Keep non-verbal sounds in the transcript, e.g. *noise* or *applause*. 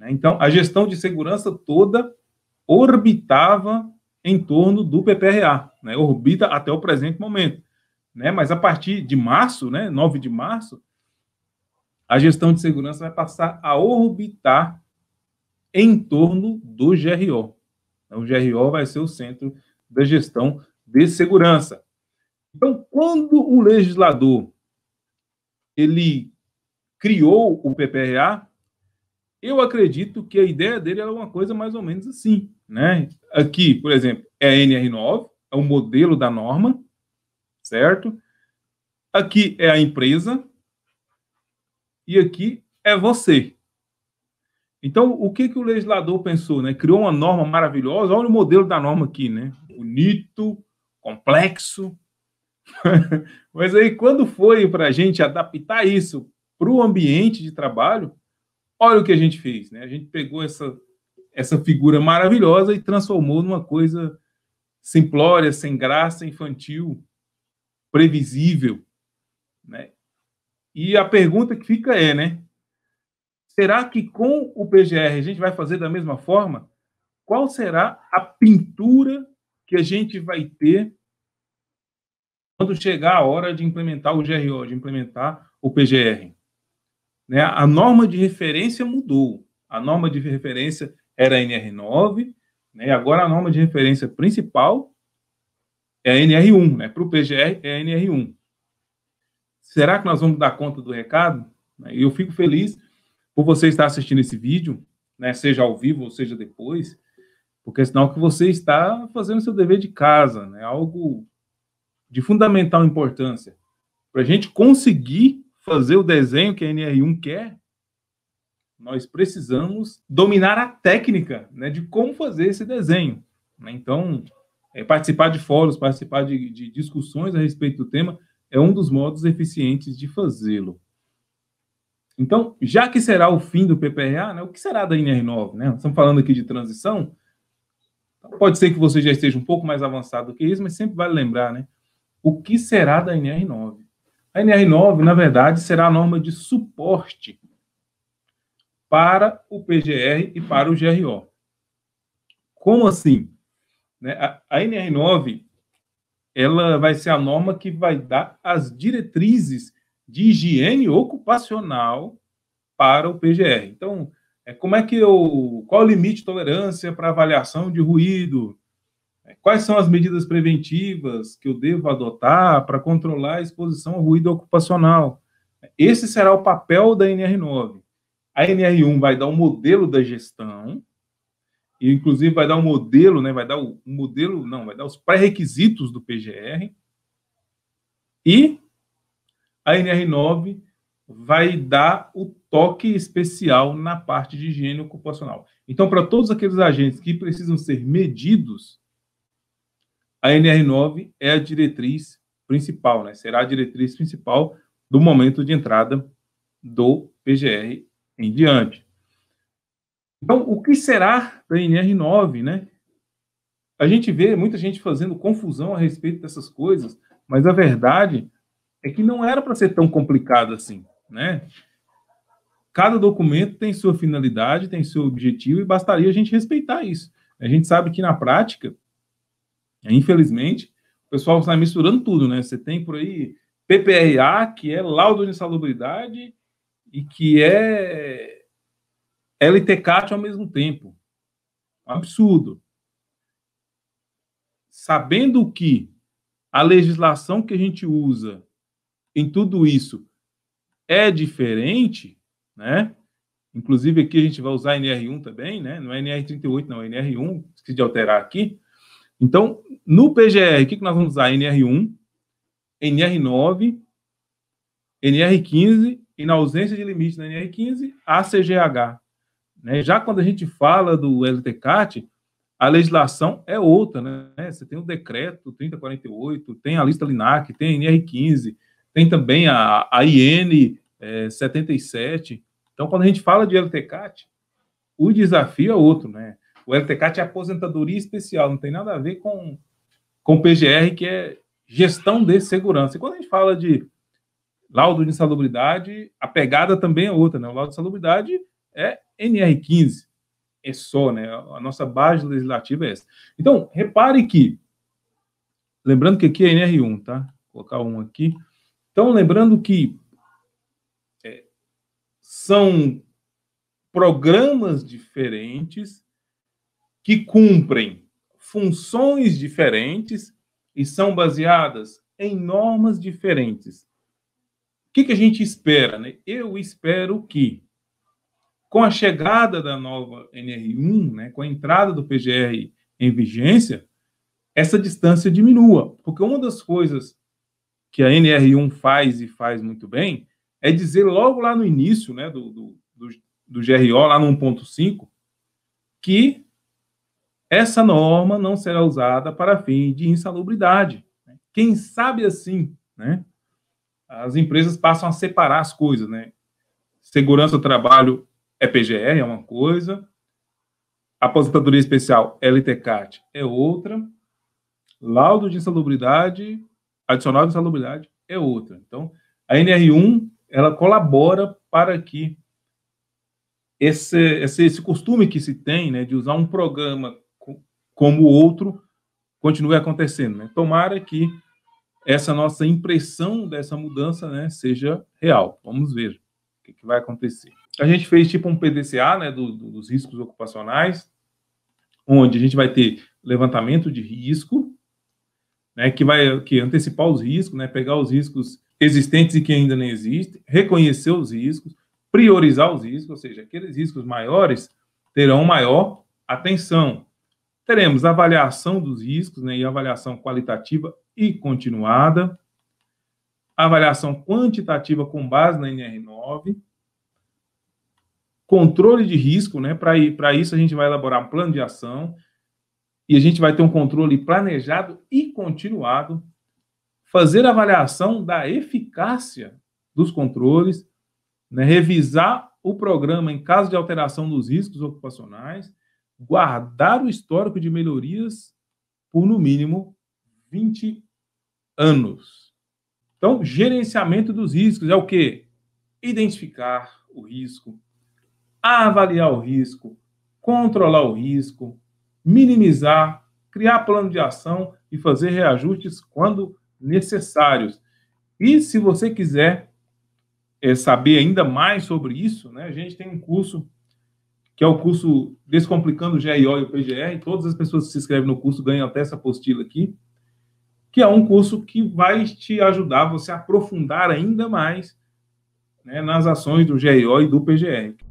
Né? Então, a gestão de segurança toda orbitava em torno do PPRA, né? orbita até o presente momento. Né? Mas a partir de março, né? 9 de março, a gestão de segurança vai passar a orbitar em torno do GRO. Então, o GRO vai ser o centro da gestão de segurança. Então, quando o legislador ele criou o PPRA, eu acredito que a ideia dele era uma coisa mais ou menos assim, né? Aqui, por exemplo, é a NR9, é o modelo da norma, certo? Aqui é a empresa e aqui é você. Então, o que, que o legislador pensou, né? Criou uma norma maravilhosa, olha o modelo da norma aqui, né? Bonito, complexo. *laughs* Mas aí, quando foi para a gente adaptar isso para o ambiente de trabalho, Olha o que a gente fez, né? A gente pegou essa, essa figura maravilhosa e transformou numa coisa simplória, sem graça, infantil, previsível, né? E a pergunta que fica é, né? Será que com o PGR a gente vai fazer da mesma forma? Qual será a pintura que a gente vai ter quando chegar a hora de implementar o GRO, de implementar o PGR? Né? A norma de referência mudou. A norma de referência era a NR9, né? agora a norma de referência principal é a NR1, né? para o PGR é a NR1. Será que nós vamos dar conta do recado? Né? Eu fico feliz por você estar assistindo esse vídeo, né? seja ao vivo ou seja depois, porque é sinal que você está fazendo seu dever de casa, né? algo de fundamental importância para a gente conseguir fazer o desenho que a NR1 quer, nós precisamos dominar a técnica né, de como fazer esse desenho. Né? Então, é, participar de fóruns, participar de, de, discussões a respeito do tema é um dos modos eficientes de fazê-lo. Então, já que será o fim do PPRA, né, o que será da NR9? Né? Estamos falando aqui de transição. Então, pode ser que você já esteja um pouco mais avançado do que isso, mas sempre vale lembrar, né? O que será da NR9? A NR9, na verdade, será a norma de suporte para o PGR e para o GRO. Como assim? Né, a NR9 ela vai ser a norma que vai dar as diretrizes de higiene ocupacional para o PGR. Então, é, como é que eu. Qual é o limite de tolerância para avaliação de ruído? Quais são as medidas preventivas que eu devo adotar para controlar a exposição ao ruído ocupacional? Esse será o papel da NR9. A NR1 vai dar o um modelo da gestão, e inclusive vai dar o um modelo, né, vai dar o um modelo, não, vai dar os pré-requisitos do PGR. E a NR9 vai dar o toque especial na parte de higiene ocupacional. Então, para todos aqueles agentes que precisam ser medidos, a NR9 é a diretriz principal, né? Será a diretriz principal do momento de entrada do PGR em diante. Então, o que será da NR9, né? A gente vê muita gente fazendo confusão a respeito dessas coisas, mas a verdade é que não era para ser tão complicado assim, né? Cada documento tem sua finalidade, tem seu objetivo e bastaria a gente respeitar isso. A gente sabe que na prática Infelizmente, o pessoal está misturando tudo, né? Você tem por aí PPRA, que é laudo de insalubridade, e que é LTCAT ao mesmo tempo. Absurdo. Sabendo que a legislação que a gente usa em tudo isso é diferente, né? Inclusive aqui a gente vai usar NR1 também, né? Não é NR38, não, é NR1, esqueci de alterar aqui. Então, no PGR, o que, nós vamos usar? NR1, NR9, NR15 e na ausência de limite na NR15, ACGH. Né? Já quando a gente fala do LTCAT, a legislação é outra, né? Você tem o decreto 3048, tem a lista LINAC, tem a NR15, tem também a, a IN é, 77. Então, quando a gente fala de LTCAT, o desafio é outro, né? O LTCAT é aposentadoria especial, não tem nada a ver com, com o PGR, que é gestão de segurança. E quando a gente fala de laudo de insalubridade, a pegada também é outra, né? O laudo de insalubridade é NR15, é só, né? A nossa base legislativa é essa. Então, repare que, lembrando que aqui é NR1, tá? Vou colocar um aqui. Então, lembrando que é, são programas diferentes que cumprem funções diferentes e são baseadas em normas diferentes. O que, que a gente espera? Né? Eu espero que, com a chegada da nova NR1, né, com a entrada do PGR em vigência, essa distância diminua. Porque uma das coisas que a NR1 faz e faz muito bem é dizer logo lá no início né, do, do, do, do GRO, lá no 1.5, que essa norma não será usada para fim de insalubridade. Né? Quem sabe assim, né? As empresas passam a separar as coisas, né? Segurança do trabalho é PGR, é uma coisa. Aposentadoria especial, LTCAT, é outra. Laudo de insalubridade, adicional de insalubridade, é outra. Então, a NR1, ela colabora para que esse, esse, esse, costume que se tem né, de usar um programa como o outro continue acontecendo. Né? Tomara que essa nossa impressão dessa mudança né, seja real. Vamos ver o que, que vai acontecer. A gente fez tipo um PDCA né, do, do, dos riscos ocupacionais, onde a gente vai ter levantamento de risco, né, que vai que antecipar os riscos, né, pegar os riscos existentes e que ainda não existem, reconhecer os riscos, priorizar os riscos, ou seja, aqueles riscos maiores terão maior atenção, Teremos avaliação dos riscos, né, e avaliação qualitativa e continuada, avaliação quantitativa com base na NR9, controle de risco, né? Para isso a gente vai elaborar um plano de ação e a gente vai ter um controle planejado e continuado, fazer avaliação da eficácia dos controles, né, revisar o programa em caso de alteração dos riscos ocupacionais guardar o histórico de melhorias por no mínimo 20 anos. Então, gerenciamento dos riscos é o quê? Identificar o risco, avaliar o risco, controlar o risco, minimizar, criar plano de ação e fazer reajustes quando necessários. E se você quiser é, saber ainda mais sobre isso, né, a gente tem um curso que é o curso Descomplicando o GIO e o PGR. Todas as pessoas que se inscrevem no curso ganham até essa apostila aqui, que é um curso que vai te ajudar você a aprofundar ainda mais né, nas ações do GIO e do PGR.